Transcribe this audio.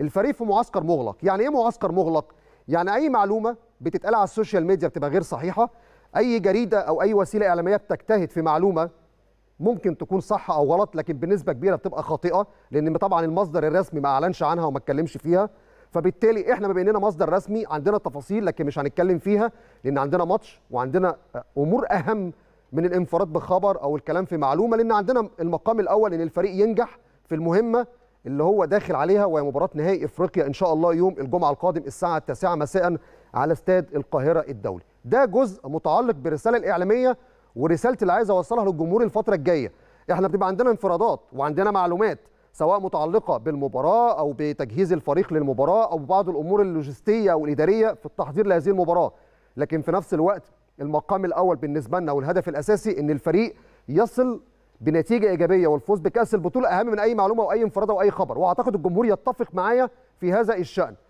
الفريق في معسكر مغلق يعني ايه معسكر مغلق يعني اي معلومه بتتقال على السوشيال ميديا بتبقى غير صحيحه اي جريده او اي وسيله اعلاميه بتجتهد في معلومه ممكن تكون صح او غلط لكن بنسبه كبيره بتبقى خاطئه لان طبعا المصدر الرسمي ما اعلنش عنها وما اتكلمش فيها فبالتالي احنا ما بيننا مصدر رسمي عندنا تفاصيل لكن مش هنتكلم فيها لان عندنا ماتش وعندنا امور اهم من الانفراد بخبر او الكلام في معلومه لان عندنا المقام الاول ان الفريق ينجح في المهمه اللي هو داخل عليها وهي مباراه نهائي افريقيا ان شاء الله يوم الجمعه القادم الساعه 9 مساء على استاد القاهره الدولي ده جزء متعلق بالرساله الاعلاميه ورسالتي اللي عايز اوصلها للجمهور الفتره الجايه احنا بتبقى عندنا انفرادات وعندنا معلومات سواء متعلقه بالمباراه او بتجهيز الفريق للمباراه او بعض الامور اللوجستيه والاداريه في التحضير لهذه المباراه لكن في نفس الوقت المقام الاول بالنسبه لنا والهدف الاساسي ان الفريق يصل بنتيجه ايجابيه والفوز بكاس البطوله اهم من اي معلومه واي انفراده واي خبر واعتقد الجمهور يتفق معايا في هذا الشان